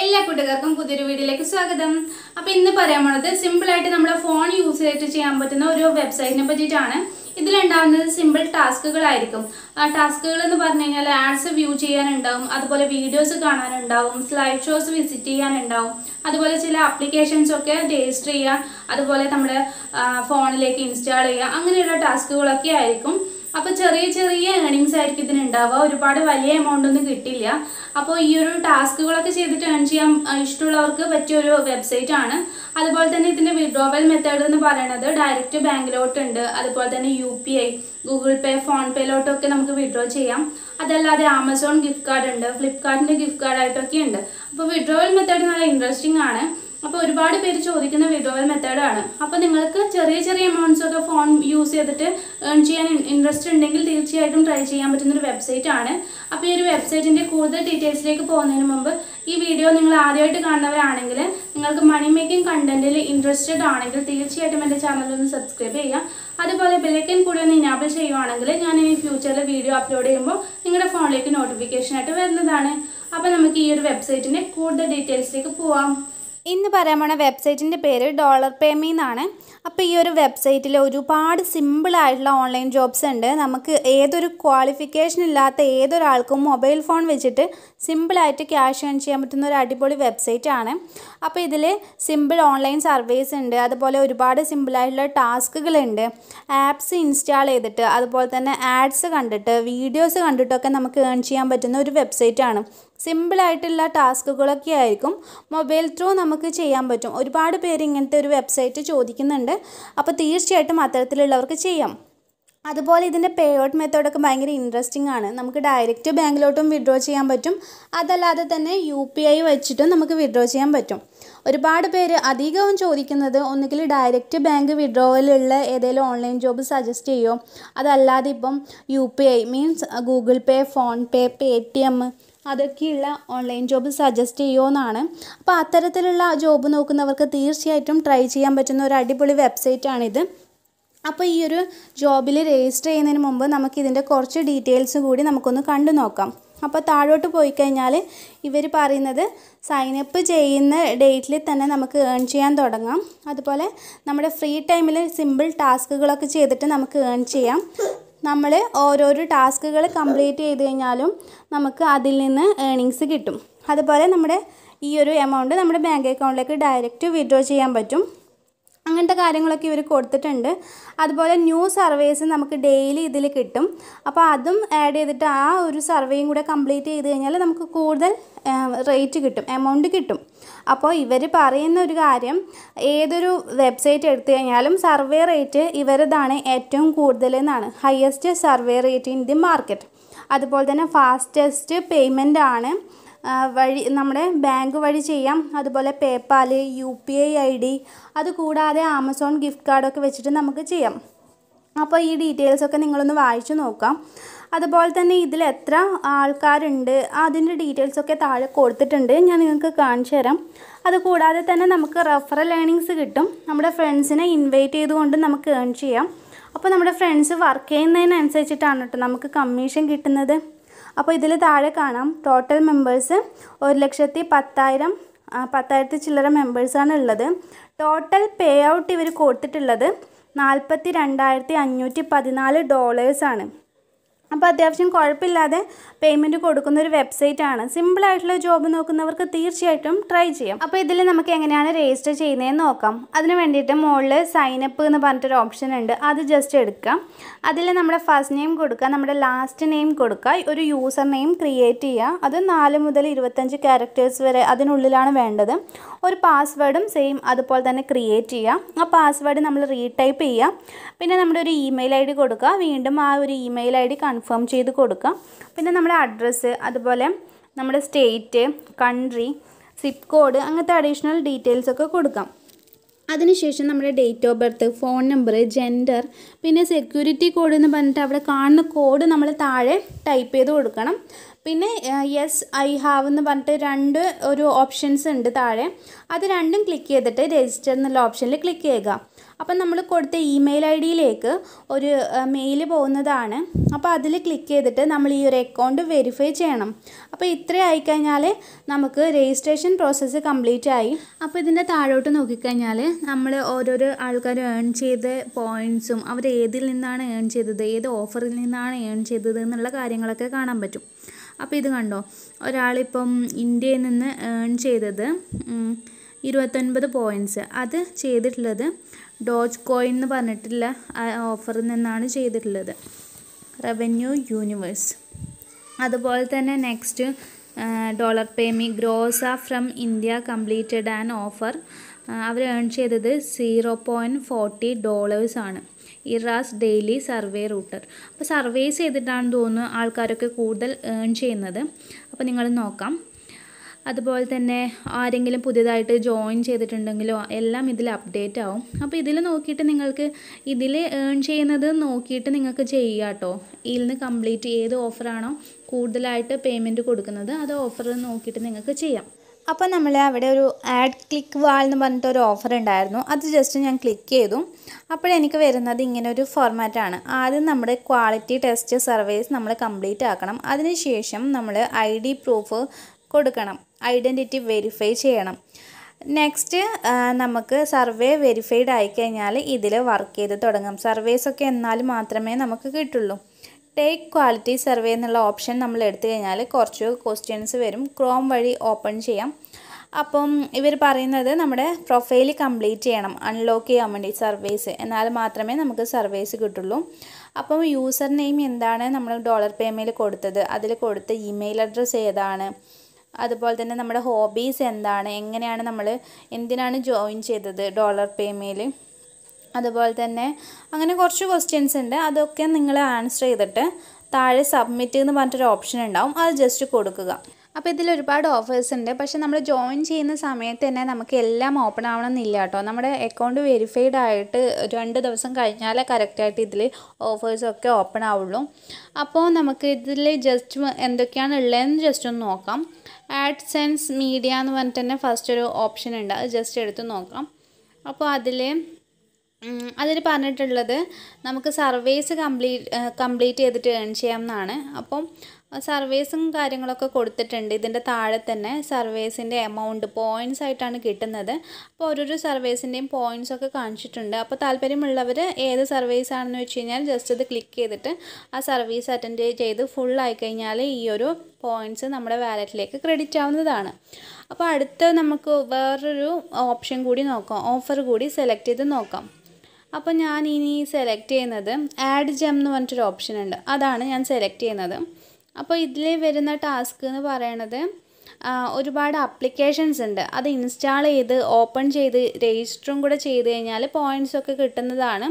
എല്ലാ കൂട്ടുകാർക്കും പുതിയൊരു വീഡിയോയിലേക്ക് സ്വാഗതം അപ്പോൾ ഇന്ന് പറയാൻ പോണത് സിമ്പിളായിട്ട് നമ്മുടെ ഫോൺ യൂസ് ചെയ്തിട്ട് ചെയ്യാൻ പറ്റുന്ന ഒരു വെബ്സൈറ്റിനെ പറ്റിയിട്ടാണ് ഇതിലുണ്ടാകുന്നത് സിമ്പിൾ ടാസ്കുകളായിരിക്കും ആ ടാസ്കുകൾ എന്ന് പറഞ്ഞു കഴിഞ്ഞാൽ ആഡ്സ് വ്യൂ ചെയ്യാനുണ്ടാവും അതുപോലെ വീഡിയോസ് കാണാനുണ്ടാവും സ്ലൈഡ് ഷോസ് വിസിറ്റ് ചെയ്യാനുണ്ടാവും അതുപോലെ ചില ആപ്ലിക്കേഷൻസ് ഒക്കെ രജിസ്റ്റർ ചെയ്യുക അതുപോലെ നമ്മുടെ ഫോണിലേക്ക് ഇൻസ്റ്റാൾ ചെയ്യുക അങ്ങനെയുള്ള ടാസ്കുകളൊക്കെ ആയിരിക്കും അപ്പോൾ ചെറിയ ചെറിയ ഏണിങ്സ് ആയിരിക്കും ഉണ്ടാവുക ഒരുപാട് വലിയ എമൗണ്ട് ഒന്നും കിട്ടില്ല അപ്പോൾ ഈ ഒരു ടാസ്കുകളൊക്കെ ചെയ്തിട്ട് ഏൺ ചെയ്യാൻ ഇഷ്ടമുള്ളവർക്ക് പറ്റിയ ഒരു വെബ്സൈറ്റ് ആണ് അതുപോലെ തന്നെ ഇതിൻ്റെ വിഡ്രോവൽ മെത്തേഡ് എന്ന് പറയുന്നത് ഡയറക്റ്റ് ബാങ്കിലോട്ട് ഉണ്ട് അതുപോലെ തന്നെ U P I Google Pay ഫോൺ പേയിലോട്ടൊക്കെ നമുക്ക് വിഡ്രോ ചെയ്യാം അതല്ലാതെ ആമസോൺ ഗിഫ്റ്റ് കാർഡ് ഉണ്ട് ഫ്ലിപ്കാർട്ടിൻ്റെ ഗിഫ്റ്റ് കാർഡായിട്ടൊക്കെ ഉണ്ട് അപ്പോൾ വിഡ്രോവൽ മെത്തേഡ് നല്ല ഇൻട്രസ്റ്റിംഗ് ആണ് അപ്പോൾ ഒരുപാട് പേര് ചോദിക്കുന്ന വിഡോവൽ മെത്തേഡാണ് അപ്പോൾ നിങ്ങൾക്ക് ചെറിയ ചെറിയ എമൗണ്ട്സ് ഒക്കെ ഫോൺ യൂസ് ചെയ്തിട്ട് ഏൺ ചെയ്യാൻ ഇൻട്രസ്റ്റ് ഉണ്ടെങ്കിൽ തീർച്ചയായിട്ടും ട്രൈ ചെയ്യാൻ പറ്റുന്നൊരു വെബ്സൈറ്റ് ആണ് അപ്പോൾ ഈ ഒരു വെബ്സൈറ്റിൻ്റെ കൂടുതൽ ഡീറ്റെയിൽസിലേക്ക് പോകുന്നതിന് മുമ്പ് ഈ വീഡിയോ നിങ്ങൾ ആദ്യമായിട്ട് കാണുന്നവരാണെങ്കിൽ നിങ്ങൾക്ക് മണി മേക്കിംഗ് കണ്ടന്റിൽ ഇൻട്രസ്റ്റഡ് ആണെങ്കിൽ തീർച്ചയായിട്ടും എൻ്റെ ചാനൽ ഒന്ന് സബ്സ്ക്രൈബ് ചെയ്യുക അതുപോലെ ബെലൈക്കൻ കൂടി ഒന്ന് ഇനാബിൾ ചെയ്യുവാണെങ്കിൽ ഞാൻ ഇനി ഫ്യൂച്ചറിൽ വീഡിയോ അപ്ലോഡ് ചെയ്യുമ്പോൾ നിങ്ങളുടെ ഫോണിലേക്ക് നോട്ടിഫിക്കേഷൻ ആയിട്ട് വരുന്നതാണ് അപ്പോൾ നമുക്ക് ഈ ഒരു വെബ്സൈറ്റിൻ്റെ കൂടുതൽ ഡീറ്റെയിൽസിലേക്ക് പോവാം ഇന്ന് പറയാൻ പോണ വെബ്സൈറ്റിൻ്റെ പേര് ഡോളർ പേമി എന്നാണ് അപ്പോൾ ഈ ഒരു വെബ്സൈറ്റിൽ ഒരുപാട് സിമ്പിളായിട്ടുള്ള ഓൺലൈൻ ജോബ്സ് ഉണ്ട് നമുക്ക് ഏതൊരു ക്വാളിഫിക്കേഷൻ ഇല്ലാത്ത ഏതൊരാൾക്കും മൊബൈൽ ഫോൺ വെച്ചിട്ട് സിമ്പിളായിട്ട് ക്യാഷ് ഏൺ ചെയ്യാൻ പറ്റുന്ന ഒരു അടിപൊളി വെബ്സൈറ്റ് ആണ് അപ്പോൾ ഇതിൽ സിമ്പിൾ ഓൺലൈൻ സർവീസ് ഉണ്ട് അതുപോലെ ഒരുപാട് സിമ്പിളായിട്ടുള്ള ടാസ്കുകളുണ്ട് ആപ്സ് ഇൻസ്റ്റാൾ ചെയ്തിട്ട് അതുപോലെ തന്നെ ആഡ്സ് കണ്ടിട്ട് വീഡിയോസ് കണ്ടിട്ടൊക്കെ നമുക്ക് ഏൺ ചെയ്യാൻ പറ്റുന്ന ഒരു വെബ്സൈറ്റാണ് സിമ്പിളായിട്ടുള്ള ടാസ്കുകളൊക്കെ ആയിരിക്കും മൊബൈൽ ത്രൂ നമുക്ക് ചെയ്യാൻ പറ്റും ഒരുപാട് പേര് ഇങ്ങനത്തെ ഒരു വെബ്സൈറ്റ് ചോദിക്കുന്നുണ്ട് അപ്പോൾ തീർച്ചയായിട്ടും അത്തരത്തിലുള്ളവർക്ക് ചെയ്യാം അതുപോലെ ഇതിൻ്റെ പേ ഔട്ട് മെത്തേഡൊക്കെ ഭയങ്കര ഇൻട്രസ്റ്റിംഗ് ആണ് നമുക്ക് ഡയറക്റ്റ് ബാങ്കിലോട്ടും വിഡ്രോ ചെയ്യാൻ പറ്റും അതല്ലാതെ തന്നെ യു പി ഐ വെച്ചിട്ടും നമുക്ക് വിഡ്രോ ചെയ്യാൻ പറ്റും ഒരുപാട് പേര് അധികവും ചോദിക്കുന്നത് ഒന്നുകിൽ ഡയറക്റ്റ് ബാങ്ക് വിഡ്രോവലുള്ള ഏതെങ്കിലും ഓൺലൈൻ ജോബ് സജസ്റ്റ് ചെയ്യുമോ അതല്ലാതെ ഇപ്പം U P I means Google Pay PhonePe Paytm അതൊക്കെയുള്ള ഓൺലൈൻ ജോബ് സജസ്റ്റ് ചെയ്യുമെന്നാണ് അപ്പോൾ അത്തരത്തിലുള്ള ജോബ് നോക്കുന്നവർക്ക് തീർച്ചയായിട്ടും ട്രൈ ചെയ്യാൻ പറ്റുന്ന ഒരു അടിപൊളി വെബ്സൈറ്റാണിത് അപ്പോൾ ഈ ഒരു ജോബിൽ രജിസ്റ്റർ ചെയ്യുന്നതിന് മുമ്പ് നമുക്കിതിൻ്റെ കുറച്ച് ഡീറ്റെയിൽസ് കൂടി നമുക്കൊന്ന് കണ്ടു നോക്കാം അപ്പോൾ താഴോട്ട് പോയി കഴിഞ്ഞാൽ ഇവർ പറയുന്നത് സൈനപ്പ് ചെയ്യുന്ന ഡേറ്റിൽ തന്നെ നമുക്ക് ഏൺ ചെയ്യാൻ തുടങ്ങാം അതുപോലെ നമ്മുടെ ഫ്രീ ടൈമിൽ സിമ്പിൾ ടാസ്കുകളൊക്കെ ചെയ്തിട്ട് നമുക്ക് ഏൺ ചെയ്യാം നമ്മൾ ഓരോരോ ടാസ്കുകൾ കംപ്ലീറ്റ് ചെയ്ത് കഴിഞ്ഞാലും നമുക്ക് അതിൽ നിന്ന് ഏണിങ്സ് കിട്ടും അതുപോലെ നമ്മുടെ ഈ ഒരു എമൗണ്ട് നമ്മുടെ ബാങ്ക് അക്കൗണ്ടിലേക്ക് ഡയറക്റ്റ് വിഡ്രോ ചെയ്യാൻ പറ്റും അങ്ങനത്തെ കാര്യങ്ങളൊക്കെ ഇവർ കൊടുത്തിട്ടുണ്ട് അതുപോലെ ന്യൂ സർവേസ് നമുക്ക് ഡെയിലി ഇതിൽ കിട്ടും അപ്പോൾ അതും ആഡ് ചെയ്തിട്ട് ആ ഒരു സർവേയും കൂടെ കംപ്ലീറ്റ് ചെയ്ത് കഴിഞ്ഞാൽ നമുക്ക് കൂടുതൽ റേറ്റ് കിട്ടും എമൗണ്ട് കിട്ടും അപ്പോൾ ഇവർ പറയുന്ന ഒരു കാര്യം ഏതൊരു വെബ്സൈറ്റ് എടുത്തു കഴിഞ്ഞാലും സർവേ റേറ്റ് ഇവരതാണ് ഏറ്റവും കൂടുതൽ എന്നാണ് highest survey rate in the market അതുപോലെ തന്നെ ഫാസ്റ്റസ്റ്റ് പേയ്മെൻ്റ് ആണ് വഴി നമ്മുടെ ബാങ്ക് വഴി ചെയ്യാം അതുപോലെ PayPal U P I I D അതുകൂടാതെ ആമസോൺ ഗിഫ്റ്റ് കാർഡൊക്കെ വെച്ചിട്ട് നമുക്ക് ചെയ്യാം അപ്പോൾ ഈ ഡീറ്റെയിൽസൊക്കെ നിങ്ങളൊന്ന് വായിച്ചു നോക്കാം അതുപോലെ തന്നെ ഇതിൽ എത്ര ആൾക്കാരുണ്ട് അതിൻ്റെ ഡീറ്റെയിൽസൊക്കെ താഴെ കൊടുത്തിട്ടുണ്ട് ഞാൻ നിങ്ങൾക്ക് കാണിച്ചു തരാം അതുകൂടാതെ തന്നെ നമുക്ക് റെഫറൽ ലേണിങ്സ് കിട്ടും നമ്മുടെ ഫ്രണ്ട്സിനെ ഇൻവൈറ്റ് ചെയ്തുകൊണ്ട് നമുക്ക് ഏൺ ചെയ്യാം അപ്പോൾ നമ്മുടെ ഫ്രണ്ട്സ് വർക്ക് ചെയ്യുന്നതിനനുസരിച്ചിട്ടാണ് കേട്ടോ നമുക്ക് കമ്മീഷൻ കിട്ടുന്നത് അപ്പോൾ ഇതിൽ താഴെ കാണാം ടോട്ടൽ മെമ്പേഴ്സ് ഒരു ലക്ഷത്തി പത്തായിരം പത്തായിരത്തി ചില്ലറ മെമ്പേഴ്സാണ് ഉള്ളത് ടോട്ടൽ പേ ഔട്ട് ഇവർ കൊടുത്തിട്ടുള്ളത് നാൽപ്പത്തി രണ്ടായിരത്തി അഞ്ഞൂറ്റി പതിനാല് ഡോളേഴ്സാണ് അപ്പോൾ അത്യാവശ്യം കുഴപ്പമില്ലാതെ പേയ്മെൻറ്റ് കൊടുക്കുന്ന ഒരു വെബ്സൈറ്റ് ആണ് സിമ്പിൾ ആയിട്ടുള്ള ജോബ് നോക്കുന്നവർക്ക് തീർച്ചയായിട്ടും ട്രൈ ചെയ്യാം അപ്പോൾ ഇതിൽ നമുക്ക് എങ്ങനെയാണ് രജിസ്റ്റർ ചെയ്യുന്നതെന്ന് നോക്കാം അതിന് വേണ്ടിയിട്ട് മുകളിൽ സൈനപ്പ് എന്ന് പറഞ്ഞിട്ടൊരു ഓപ്ഷൻ ഉണ്ട് അത് ജസ്റ്റ് എടുക്കാം അതിൽ നമ്മുടെ ഫസ്റ്റ് നെയിം കൊടുക്കുക നമ്മുടെ ലാസ്റ്റ് നെയിം കൊടുക്കുക ഒരു യൂസർ നെയിം ക്രിയേറ്റ് ചെയ്യുക അത് നാല് മുതൽ ഇരുപത്തഞ്ച് ക്യാരക്ടേഴ്സ് വരെ അതിനുള്ളിലാണ് വേണ്ടത് ഒരു പാസ്വേഡും സെയിം അതുപോലെ തന്നെ ക്രിയേറ്റ് ചെയ്യുക ആ പാസ്വേഡ് നമ്മൾ റീടൈപ്പ് ചെയ്യുക പിന്നെ നമ്മുടെ ഒരു ഇമെയിൽ ഐ ഡി കൊടുക്കുക വീണ്ടും ആ ഒരു email I D confirm confirm ചെയ്ത് കൊടുക്കുക പിന്നെ നമ്മുടെ അഡ്രസ്സ് അതുപോലെ നമ്മുടെ സ്റ്റേറ്റ് കൺട്രി സിപ്പ് കോഡ് അങ്ങനത്തെ അഡീഷണൽ ഡീറ്റെയിൽസ് ഒക്കെ കൊടുക്കാം അതിനുശേഷം നമ്മുടെ date of birth phone number gender പിന്നെ സെക്യൂരിറ്റി കോഡ് എന്ന് പറഞ്ഞിട്ട് അവിടെ കാണുന്ന കോഡ് നമ്മൾ താഴെ ടൈപ്പ് ചെയ്ത് കൊടുക്കണം പിന്നെ യെസ് ഐ ഹാവ് എന്ന് പറഞ്ഞിട്ട് രണ്ട് ഒരു ഓപ്ഷൻസ് ഉണ്ട് താഴെ അത് രണ്ടും ക്ലിക്ക് ചെയ്തിട്ട് രജിസ്റ്റർ എന്നുള്ള ഓപ്ഷനിൽ ക്ലിക്ക് ചെയ്യുക അപ്പം നമ്മൾ കൊടുത്ത ഇമെയിൽ ഐ ഡിയിലേക്ക് ഒരു മെയിൽ പോകുന്നതാണ് അപ്പോൾ അതിൽ ക്ലിക്ക് ചെയ്തിട്ട് നമ്മൾ ഈ ഒരു അക്കൗണ്ട് വെരിഫൈ ചെയ്യണം അപ്പോൾ ഇത്ര ആയിക്കഴിഞ്ഞാൽ നമുക്ക് രജിസ്ട്രേഷൻ പ്രോസസ്സ് കംപ്ലീറ്റ് ആയി അപ്പോൾ ഇതിൻ്റെ താഴോട്ട് നോക്കിക്കഴിഞ്ഞാൽ നമ്മൾ ഓരോരോ ആൾക്കാർ ഏൺ ചെയ്ത പോയിൻസും അവർ ഏതിൽ നിന്നാണ് ഏൺ ചെയ്തത് ഏത് ഓഫറിൽ നിന്നാണ് ഏൺ ചെയ്തത് എന്നുള്ള കാര്യങ്ങളൊക്കെ കാണാൻ പറ്റും അപ്പോൾ ഇത് കണ്ടോ ഒരാളിപ്പം ഇന്ത്യയിൽ നിന്ന് ഏൺ ചെയ്തത് ഇരുപത്തൊൻപത് പോയിൻറ്റ്സ് അത് ചെയ്തിട്ടുള്ളത് ഡോജ് കോയിൻ എന്ന് പറഞ്ഞിട്ടുള്ള ഓഫറിൽ നിന്നാണ് ചെയ്തിട്ടുള്ളത് റവന്യൂ യൂണിവേഴ്സ് അതുപോലെ തന്നെ നെക്സ്റ്റ് ഡോളർ പേമി ആ from India completed an offer അവർ ഏൺ ചെയ്തത് സീറോ പോയിൻറ്റ് ഫോർട്ടി ഡോളേഴ്സാണ് ഇറാസ് ഡെയിലി സർവേ റൂട്ടർ അപ്പോൾ സർവേസ് ചെയ്തിട്ടാണ് തോന്നുന്നു ആൾക്കാരൊക്കെ കൂടുതൽ ഏൺ ചെയ്യുന്നത് അപ്പോൾ നിങ്ങൾ നോക്കാം അതുപോലെ തന്നെ ആരെങ്കിലും പുതിയതായിട്ട് ജോയിൻ ചെയ്തിട്ടുണ്ടെങ്കിലോ എല്ലാം ഇതിൽ അപ്ഡേറ്റ് ആവും അപ്പോൾ ഇതിൽ നോക്കിയിട്ട് നിങ്ങൾക്ക് ഇതിൽ ഏൺ ചെയ്യുന്നത് നോക്കിയിട്ട് നിങ്ങൾക്ക് ചെയ്യുക കേട്ടോ ഇതിൽ നിന്ന് കംപ്ലീറ്റ് ഏത് ഓഫറാണോ കൂടുതലായിട്ട് പേയ്മെൻറ്റ് കൊടുക്കുന്നത് അത് ഓഫർ നോക്കിയിട്ട് നിങ്ങൾക്ക് ചെയ്യാം അപ്പോൾ നമ്മൾ അവിടെ ഒരു ആഡ് ക്ലിക്ക് വാൾ എന്ന് പറഞ്ഞിട്ട് ഒരു ഓഫർ ഉണ്ടായിരുന്നു അത് ജസ്റ്റ് ഞാൻ ക്ലിക്ക് ചെയ്തു അപ്പോഴെനിക്ക് വരുന്നത് ഇങ്ങനെ ഒരു ഫോർമാറ്റാണ് ആദ്യം നമ്മുടെ ക്വാളിറ്റി ടെസ്റ്റ് സർവീസ് നമ്മൾ കംപ്ലീറ്റ് ആക്കണം അതിനുശേഷം നമ്മൾ ഐ ഡി പ്രൂഫ് കൊടുക്കണം ഐഡൻറ്റിറ്റി വെരിഫൈ ചെയ്യണം നെക്സ്റ്റ് നമുക്ക് സർവേ വെരിഫൈഡ് ആയിക്കഴിഞ്ഞാൽ ഇതിൽ വർക്ക് ചെയ്ത് തുടങ്ങാം സർവേസൊക്കെ എന്നാൽ മാത്രമേ നമുക്ക് കിട്ടുള്ളൂ ടേക്ക് ക്വാളിറ്റി സർവേ എന്നുള്ള ഓപ്ഷൻ നമ്മൾ എടുത്തു കഴിഞ്ഞാൽ കുറച്ച് ക്വസ്റ്റ്യൻസ് വരും ക്രോം വഴി ഓപ്പൺ ചെയ്യാം അപ്പം ഇവർ പറയുന്നത് നമ്മുടെ പ്രൊഫൈൽ കംപ്ലീറ്റ് ചെയ്യണം അൺലോക്ക് ചെയ്യാൻ വേണ്ടി സർവേസ് എന്നാൽ മാത്രമേ നമുക്ക് സർവേസ് കിട്ടുള്ളൂ അപ്പം യൂസർ നെയിം എന്താണ് നമ്മൾ ഡോളർ പേമെയിൽ കൊടുത്തത് അതിൽ കൊടുത്ത ഇമെയിൽ അഡ്രസ്സ് ഏതാണ് അതുപോലെ തന്നെ നമ്മുടെ ഹോബീസ് എന്താണ് എങ്ങനെയാണ് നമ്മൾ എന്തിനാണ് ജോയിൻ ചെയ്തത് ഡോളർ പേയ്മയിൽ അതുപോലെ തന്നെ അങ്ങനെ കുറച്ച് ക്വസ്റ്റ്യൻസ് ഉണ്ട് അതൊക്കെ നിങ്ങൾ ആൻസർ ചെയ്തിട്ട് താഴെ സബ്മിറ്റ് എന്ന് പറഞ്ഞിട്ടൊരു ഓപ്ഷൻ ഉണ്ടാവും അത് ജസ്റ്റ് കൊടുക്കുക അപ്പോൾ ഇതിൽ ഒരുപാട് ഓഫേഴ്സ് ഉണ്ട് പക്ഷേ നമ്മൾ ജോയിൻ ചെയ്യുന്ന സമയത്ത് തന്നെ നമുക്ക് എല്ലാം ഓപ്പൺ ആവണമെന്നില്ല കേട്ടോ നമ്മുടെ അക്കൗണ്ട് വെരിഫൈഡ് ആയിട്ട് രണ്ട് ദിവസം കഴിഞ്ഞാലേ കറക്റ്റായിട്ട് ഇതിൽ ഓഫേഴ്സൊക്കെ ഓപ്പൺ ആവുള്ളൂ അപ്പോൾ നമുക്ക് ഇതിൽ ജസ്റ്റ് എന്തൊക്കെയാണ് ഉള്ളതെന്ന് ജസ്റ്റ് ഒന്ന് നോക്കാം ആഡ് സെൻസ് മീഡിയ എന്ന് പറഞ്ഞിട്ട് തന്നെ ഫസ്റ്റ് ഒരു ഓപ്ഷൻ ഉണ്ട് അത് ജസ്റ്റ് എടുത്ത് നോക്കാം അപ്പോൾ അതിൽ അതിൽ പറഞ്ഞിട്ടുള്ളത് നമുക്ക് സർവേസ് കംപ്ലീറ്റ് കംപ്ലീറ്റ് ചെയ്തിട്ട് ഏൺ ചെയ്യാം എന്നാണ് അപ്പം സർവേസും കാര്യങ്ങളൊക്കെ കൊടുത്തിട്ടുണ്ട് ഇതിൻ്റെ താഴെ തന്നെ സർവേസിൻ്റെ എമൗണ്ട് പോയിൻറ്റ്സ് ആയിട്ടാണ് കിട്ടുന്നത് അപ്പോൾ ഓരോരോ സർവേസിൻ്റെയും പോയിൻറ്റ്സ് ഒക്കെ കാണിച്ചിട്ടുണ്ട് അപ്പോൾ താല്പര്യമുള്ളവർ ഏത് സർവീസ് ആണെന്ന് വെച്ച് കഴിഞ്ഞാൽ ജസ്റ്റ് ഇത് ക്ലിക്ക് ചെയ്തിട്ട് ആ സർവീസ് അറ്റൻഡ് ചെയ്ത് ഫുൾ ആയിക്കഴിഞ്ഞാൽ ഈ ഒരു പോയിൻറ്റ്സ് നമ്മുടെ വാലറ്റിലേക്ക് ക്രെഡിറ്റ് ആവുന്നതാണ് അപ്പോൾ അടുത്ത നമുക്ക് വേറൊരു ഓപ്ഷൻ കൂടി നോക്കാം ഓഫർ കൂടി സെലക്ട് ചെയ്ത് നോക്കാം അപ്പോൾ ഞാൻ ഇനി സെലക്ട് ചെയ്യുന്നത് ആഡ് ജം എന്ന് പറഞ്ഞിട്ടൊരു ഓപ്ഷൻ ഉണ്ട് അതാണ് ഞാൻ സെലക്ട് ചെയ്യുന്നത് അപ്പോൾ ഇതിൽ വരുന്ന ടാസ്ക് എന്ന് പറയണത് ഒരുപാട് ആപ്ലിക്കേഷൻസ് ഉണ്ട് അത് ഇൻസ്റ്റാൾ ചെയ്ത് ഓപ്പൺ ചെയ്ത് രജിസ്റ്ററും കൂടെ ചെയ്ത് കഴിഞ്ഞാൽ പോയിൻറ്റ്സ് ഒക്കെ കിട്ടുന്നതാണ്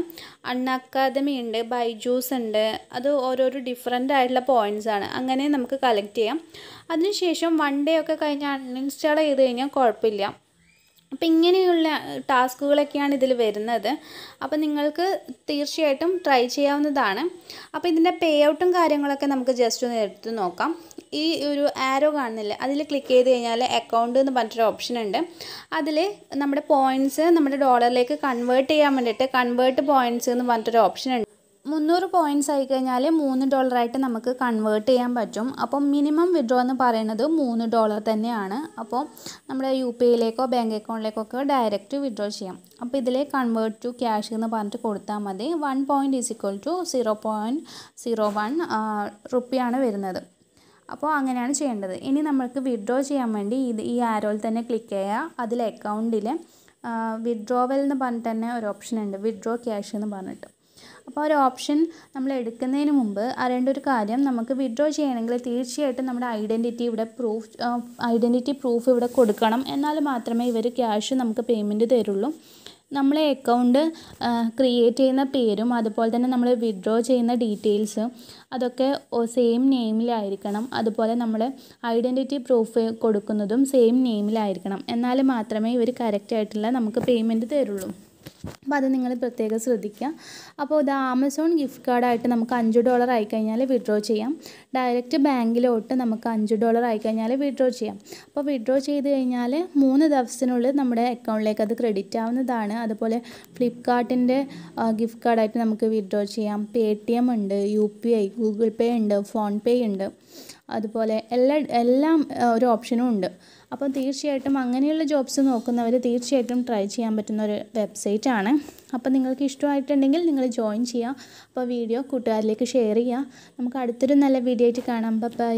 അൺ അക്കാദമി ഉണ്ട് ബൈജൂസ് ഉണ്ട് അത് ഓരോരോ ഡിഫറെൻ്റ് ആയിട്ടുള്ള പോയിൻറ്റ്സ് ആണ് അങ്ങനെ നമുക്ക് കളക്ട് ചെയ്യാം അതിനുശേഷം വൺ ഡേ ഒക്കെ കഴിഞ്ഞ് അൺഇൻസ്റ്റാൾ ചെയ്ത് കഴിഞ്ഞാൽ കുഴപ്പമില്ല അപ്പം ഇങ്ങനെയുള്ള ടാസ്കുകളൊക്കെയാണ് ഇതിൽ വരുന്നത് അപ്പം നിങ്ങൾക്ക് തീർച്ചയായിട്ടും ട്രൈ ചെയ്യാവുന്നതാണ് അപ്പോൾ ഇതിൻ്റെ പേ ഔട്ടും കാര്യങ്ങളൊക്കെ നമുക്ക് ജസ്റ്റ് ഒന്ന് എടുത്ത് നോക്കാം ഈ ഒരു ആരോ കാണുന്നില്ല അതിൽ ക്ലിക്ക് ചെയ്ത് കഴിഞ്ഞാൽ അക്കൗണ്ട് എന്ന് പറഞ്ഞിട്ടൊരു ഓപ്ഷൻ ഉണ്ട് അതിൽ നമ്മുടെ പോയിൻറ്റ്സ് നമ്മുടെ ഡോളറിലേക്ക് കൺവേർട്ട് ചെയ്യാൻ വേണ്ടിയിട്ട് കൺവേർട്ട് പോയിൻറ്റ്സ് എന്ന് പറഞ്ഞിട്ടൊരു ഓപ്ഷൻ ഉണ്ട് മുന്നൂറ് പോയിൻറ്റ്സ് ആയി കഴിഞ്ഞാൽ മൂന്ന് ഡോളറായിട്ട് നമുക്ക് കൺവേർട്ട് ചെയ്യാൻ പറ്റും അപ്പം മിനിമം വിഡ്രോ എന്ന് പറയുന്നത് മൂന്ന് ഡോളർ തന്നെയാണ് അപ്പോൾ നമ്മുടെ യു പി ഐയിലേക്കോ ബാങ്ക് അക്കൗണ്ടിലേക്കോ ഒക്കെ ഡയറക്റ്റ് വിഡ്രോ ചെയ്യാം അപ്പോൾ ഇതിലെ കൺവേർട്ട് ടു ക്യാഷ് എന്ന് പറഞ്ഞിട്ട് കൊടുത്താൽ മതി one point is equal to zero point zero one റുപ്പിയാണ് വരുന്നത് അപ്പോൾ അങ്ങനെയാണ് ചെയ്യേണ്ടത് ഇനി നമ്മൾക്ക് വിഡ്രോ ചെയ്യാൻ വേണ്ടി ഇത് ഈ ആരോയിൽ തന്നെ ക്ലിക്ക് ചെയ്യുക അതിൽ അക്കൗണ്ടിൽ വിഡ്രോവൽ എന്ന് പറഞ്ഞിട്ട് തന്നെ ഒരു ഓപ്ഷൻ ഉണ്ട് വിഡ്രോ ക്യാഷ് എന്ന് പറഞ്ഞിട്ട് അപ്പോൾ ഒരു ഓപ്ഷൻ നമ്മൾ എടുക്കുന്നതിന് മുമ്പ് അറിയേണ്ട ഒരു കാര്യം നമുക്ക് വിഡ്രോ ചെയ്യണമെങ്കിൽ തീർച്ചയായിട്ടും നമ്മുടെ ഐഡൻറ്റിറ്റി ഇവിടെ പ്രൂഫ് ഐഡൻറ്റിറ്റി പ്രൂഫ് ഇവിടെ കൊടുക്കണം എന്നാൽ മാത്രമേ ഇവർ ക്യാഷ് നമുക്ക് പേയ്മെൻറ്റ് തരുള്ളൂ നമ്മളെ അക്കൗണ്ട് ക്രിയേറ്റ് ചെയ്യുന്ന പേരും അതുപോലെ തന്നെ നമ്മൾ വിഡ്രോ ചെയ്യുന്ന ഡീറ്റെയിൽസ് അതൊക്കെ സെയിം നെയിമിലായിരിക്കണം അതുപോലെ നമ്മൾ ഐഡൻറ്റിറ്റി പ്രൂഫ് കൊടുക്കുന്നതും സെയിം നെയിമിലായിരിക്കണം എന്നാൽ മാത്രമേ ഇവർ കറക്റ്റായിട്ടുള്ള നമുക്ക് പേയ്മെൻറ്റ് തരുള്ളൂ അപ്പോൾ അത് നിങ്ങൾ പ്രത്യേകം ശ്രദ്ധിക്കുക അപ്പോൾ ഇത് ആമസോൺ ഗിഫ്റ്റ് കാർഡായിട്ട് നമുക്ക് അഞ്ച് ഡോളർ ആയിക്കഴിഞ്ഞാൽ വിഡ്രോ ചെയ്യാം ഡയറക്റ്റ് ബാങ്കിലോട്ട് നമുക്ക് അഞ്ച് ഡോളർ ആയിക്കഴിഞ്ഞാൽ വിഡ്രോ ചെയ്യാം അപ്പോൾ വിഡ്രോ ചെയ്ത് കഴിഞ്ഞാൽ മൂന്ന് ദിവസത്തിനുള്ളിൽ നമ്മുടെ അക്കൗണ്ടിലേക്ക് അത് ക്രെഡിറ്റ് ആവുന്നതാണ് അതുപോലെ ഫ്ലിപ്കാർട്ടിൻ്റെ ഗിഫ്റ്റ് കാർഡായിട്ട് നമുക്ക് വിഡ്രോ ചെയ്യാം പേ ഉണ്ട് യു ഗൂഗിൾ പേ ഉണ്ട് ഫോൺ പേ ഉണ്ട് അതുപോലെ എല്ലാ എല്ലാം ഒരു ഓപ്ഷനും ഉണ്ട് അപ്പം തീർച്ചയായിട്ടും അങ്ങനെയുള്ള ജോബ്സ് നോക്കുന്നവർ തീർച്ചയായിട്ടും ട്രൈ ചെയ്യാൻ പറ്റുന്ന ഒരു വെബ്സൈറ്റ് ആണ് അപ്പം നിങ്ങൾക്ക് ഇഷ്ടമായിട്ടുണ്ടെങ്കിൽ നിങ്ങൾ ജോയിൻ ചെയ്യുക അപ്പോൾ വീഡിയോ കൂട്ടുകാരിലേക്ക് ഷെയർ ചെയ്യുക നമുക്ക് അടുത്തൊരു നല്ല വീഡിയോ ആയിട്ട് കാണാം ബൈ